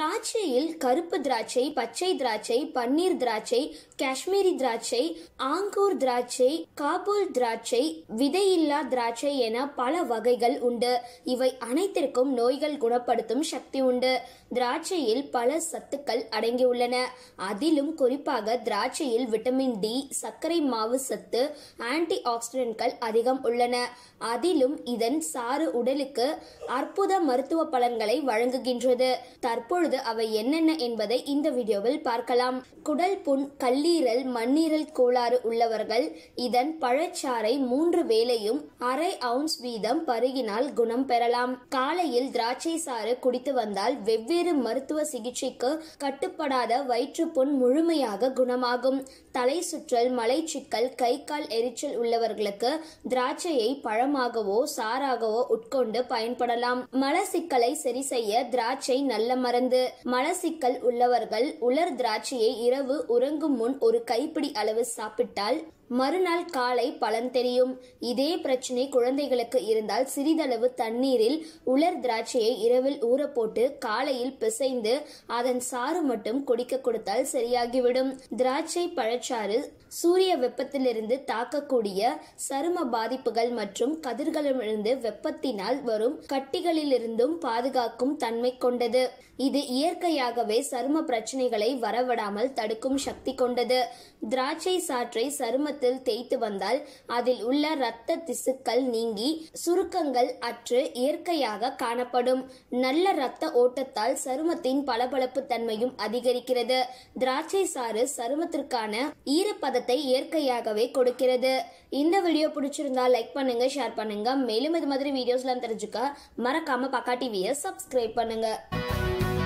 திராட்சையில் கருப்பு திராட்சை பச்சை திராட்சை பன்னீர் திராட்சை காஷ்மீரி திராட்சை ஆங்கூர் திராட்சை காபூல் திராட்சை விதையில்லா திராட்சை என பல வகைகள் உண்டு இவை அனைத்திற்கும் நோய்கள் குணப்படுத்தும் சக்தி உண்டு திராட்சையில் பல சத்துக்கள் அடங்கியுள்ளன அதிலும் குறிப்பாக திராட்சையில் விட்டமின் டி சர்க்கரை மாவு சத்து ஆன்டி ஆக்சிடென்ட்கள் அதிகம் உள்ளன அதிலும் இதன் சாறு உடலுக்கு அற்புத மருத்துவ பலன்களை வழங்குகின்றது தற்பொழுது அதாவது அவை என்னென்ன என்பதை இந்த வீடியோவில் பார்க்கலாம் குடல் புண் கல்லீரல் மண்ணீரல் கோளாறு உள்ளவர்கள் இதன் பழச்சாறை மூன்று வேளையும் அரை அவுன்ஸ் வீதம் பருகினால் குணம் பெறலாம் காலையில் திராட்சை சாறு குடித்து வந்தால் வெவ்வேறு மருத்துவ சிகிச்சைக்கு கட்டுப்படாத வயிற்றுப்புண் முழுமையாக குணமாகும் தலை சுற்றல் மலைச்சிக்கல் கை கால் எரிச்சல் உள்ளவர்களுக்கு திராட்சையை பழமாகவோ சாராகவோ உட்கொண்டு பயன்படலாம் மலசிக்கலை சரி செய்ய திராட்சை நல்ல மருந்து மனசிக்கல் மலசிக்கல் உள்ளவர்கள் உலர் திராட்சையை இரவு உறங்கும் முன் ஒரு கைப்பிடி அளவு சாப்பிட்டால் மறுநாள் காலை பலன் தெரியும் இதே பிரச்சனை குழந்தைகளுக்கு இருந்தால் சிறிதளவு தண்ணீரில் உலர் திராட்சையை இரவில் ஊற போட்டு காலையில் பிசைந்து அதன் சாறு மட்டும் குடிக்க கொடுத்தால் சரியாகிவிடும் திராட்சை பழச்சாறு சூரிய வெப்பத்திலிருந்து தாக்கக்கூடிய சரும பாதிப்புகள் மற்றும் கதிர்களிலிருந்து வெப்பத்தினால் வரும் கட்டிகளிலிருந்தும் பாதுகாக்கும் தன்மை கொண்டது இது இயற்கையாகவே சரும பிரச்சனைகளை வரவிடாமல் தடுக்கும் சக்தி கொண்டது திராட்சை சாற்றை சரும சமூகத்தில் தேய்த்து வந்தால் அதில் உள்ள இரத்த திசுக்கள் நீங்கி சுருக்கங்கள் அற்று இயற்கையாக காணப்படும் நல்ல இரத்த ஓட்டத்தால் சருமத்தின் பளபளப்பு தன்மையும் அதிகரிக்கிறது திராட்சை சாறு சருமத்திற்கான ஈரப்பதத்தை இயற்கையாகவே கொடுக்கிறது இந்த வீடியோ பிடிச்சிருந்தா லைக் பண்ணுங்க ஷேர் பண்ணுங்க மேலும் இது மாதிரி எல்லாம் தெரிஞ்சுக்க மறக்காம பக்கா டிவியை சப்ஸ்கிரைப் பண்ணுங்க